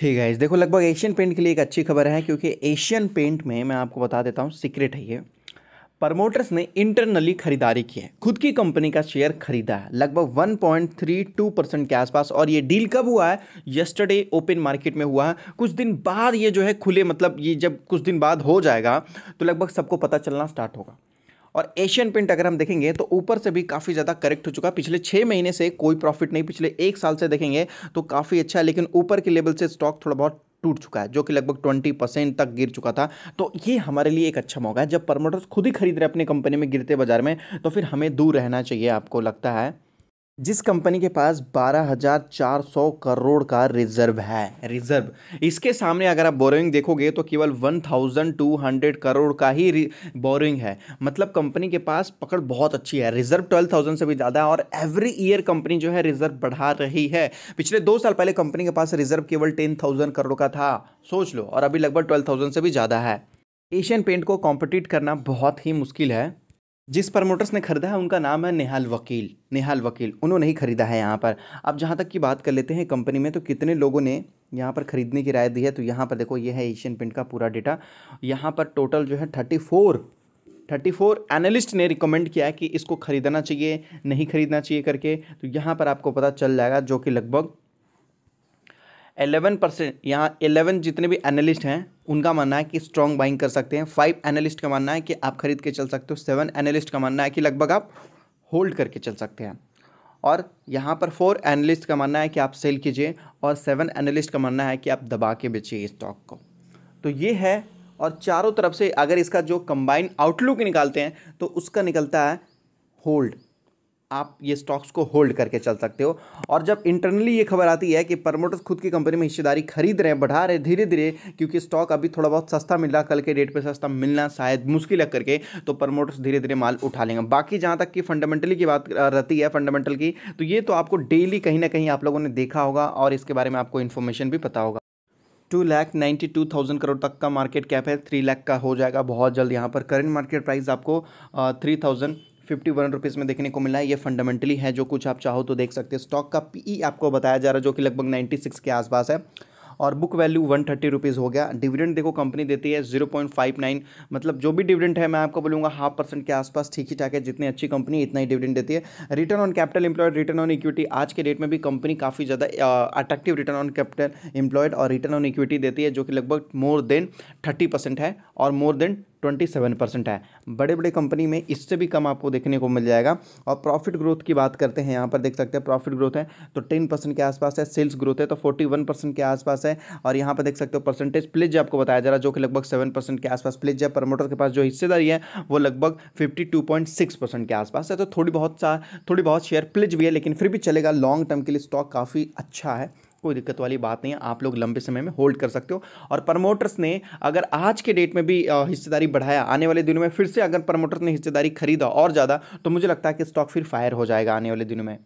हे hey guys देखो लगभग Asian paint के लिए एक अच्छी खबर है क्योंकि एशियन पेंट में मैं आपको बता देता हूँ सीक्रेट है ये प्रमोटर्स ने इंटरनली खरीदारी की है खुद की कंपनी का शेयर खरीदा है लगभग 1.32 परसेंट के आसपास और ये डील कब हुआ है यस्टरडे ओपन मार्केट में हुआ है कुछ दिन बाद ये जो है खुले मतलब ये जब कुछ दिन बाद हो जाएगा तो लगभग सबको पता चलना स्टार्ट होगा और एशियन पेंट अगर हम देखेंगे तो ऊपर से भी काफ़ी ज़्यादा करेक्ट हो चुका है पिछले छः महीने से कोई प्रॉफिट नहीं पिछले एक साल से देखेंगे तो काफ़ी अच्छा है लेकिन ऊपर के लेवल से स्टॉक थोड़ा बहुत टूट चुका है जो कि लगभग ट्वेंटी परसेंट तक गिर चुका था तो ये हमारे लिए एक अच्छा मौका है जब प्रमोटर्स खुद ही खरीद रहे अपनी कंपनी में गिरते बाजार में तो फिर हमें दूर रहना चाहिए आपको लगता है जिस कंपनी के पास 12,400 करोड़ का रिजर्व है रिजर्व इसके सामने अगर आप बोरोइंग देखोगे तो केवल 1,200 करोड़ का ही बोरोइंग है मतलब कंपनी के पास पकड़ बहुत अच्छी है रिजर्व 12,000 से भी ज़्यादा है और एवरी ईयर कंपनी जो है रिजर्व बढ़ा रही है पिछले दो साल पहले कंपनी के पास रिजर्व केवल टेन करोड़ का था सोच लो और अभी लगभग ट्वेल्व से भी ज़्यादा है एशियन पेंट को कॉम्पिटिट करना बहुत ही मुश्किल है जिस प्रमोटर्स ने खरीदा है उनका नाम है नेहाल वकील नेहाल वकील उन्होंने ही खरीदा है यहाँ पर अब जहाँ तक की बात कर लेते हैं कंपनी में तो कितने लोगों ने यहाँ पर ख़रीदने की राय दी है तो यहाँ पर देखो ये है एशियन पेंट का पूरा डेटा यहाँ पर टोटल जो है thirty four thirty four analyst ने रिकमेंड किया है कि इसको ख़रीदना चाहिए नहीं ख़रीदना चाहिए करके तो यहाँ पर आपको पता चल जाएगा जो कि लगभग एलेवन परसेंट यहाँ एलेवन जितने भी एनालिस्ट हैं उनका मानना है कि स्ट्रॉन्ग बाइंग कर सकते हैं फाइव एनालिस्ट का मानना है कि आप खरीद के चल सकते हो सेवन एनालिस्ट का मानना है कि लगभग आप होल्ड करके चल सकते हैं और यहाँ पर फोर एनालिस्ट का मानना है कि आप सेल कीजिए और सेवन एनालिस्ट का मानना है कि आप दबा के बेचिए स्टॉक को तो ये है और चारों तरफ से अगर इसका जो कंबाइंड आउटलुक निकालते हैं तो उसका निकलता है होल्ड आप ये स्टॉक्स को होल्ड करके चल सकते हो और जब इंटरनली ये खबर आती है कि प्रमोटर्स खुद की कंपनी में हिस्सेदारी खरीद रहे हैं बढ़ा रहे धीरे धीरे क्योंकि स्टॉक अभी थोड़ा बहुत सस्ता मिल रहा कल के डेट पे सस्ता मिलना शायद मुश्किल है करके तो प्रमोटर्स धीरे धीरे माल उठा लेंगे बाकी जहाँ तक कि फंडामेंटली की बात रहती है फंडामेंटल की तो ये तो आपको डेली कहीं ना कहीं आप लोगों ने देखा होगा और इसके बारे में आपको इन्फॉर्मेशन भी पता होगा two lakh ninety two thousand crore तक का मार्केट कैप है थ्री लैख का हो जाएगा बहुत जल्द यहाँ पर करंट मार्केट प्राइस आपको three thousand fifty one rupees में देखने को मिला है ये फंडामेंटली है जो कुछ आप चाहो तो देख सकते हैं स्टॉक का पीई e आपको बताया जा रहा है जो कि लगभग नाइन्टी सिक्स के आसपास है और book value one thirty rupees हो गया डिविडेंड देखो कंपनी देती है जीरो पॉइंट फाइव नाइन मतलब जो भी डिविडेंड है मैं आपको बोलूँगा हाफ परसेंट के आसपास ठीक ही ठाक है जितनी अच्छी कंपनी इतना ही डिविडेंड देती है return on capital employed return on equity आज के डेट में भी कंपनी काफ़ी ज़्यादा attractive return on capital employed और रिटर्न ऑन इक्विटी देती है जो कि लगभग मोर देन थर्टी परसेंट है और more than twenty seven percent है बड़े बड़े कंपनी में इससे भी कम आपको देखने को मिल जाएगा और प्रॉफिट ग्रोथ की बात करते हैं यहाँ पर देख सकते हैं प्रॉफिट ग्रोथ है तो टेन परसेंट के आसपास है सेल्स ग्रोथ है तो फोर्टी वन परसेंट के आसपास है और यहाँ पर देख सकते हो परसेंटेज प्लेज आपको बताया जा रहा है जो कि लगभग सेवन परसेंट के आसपास प्लेज है प्रमोटर के पास जो हिस्सेदारी है वो लगभग fifty two point six percent के आसपास है तो थोड़ी बहुत सा थोड़ी बहुत शेयर प्लेज भी है लेकिन फिर भी चलेगा लॉन्ग टर्म के लिए स्टॉक काफ़ी अच्छा है कोई दिक्कत वाली बात नहीं है आप लोग लंबे समय में होल्ड कर सकते हो और प्रमोटर्स ने अगर आज के डेट में भी हिस्सेदारी बढ़ाया आने वाले दिनों में फिर से अगर प्रमोटर्स ने हिस्सेदारी खरीदा और ज़्यादा तो मुझे लगता है कि स्टॉक फिर फायर हो जाएगा आने वाले दिनों में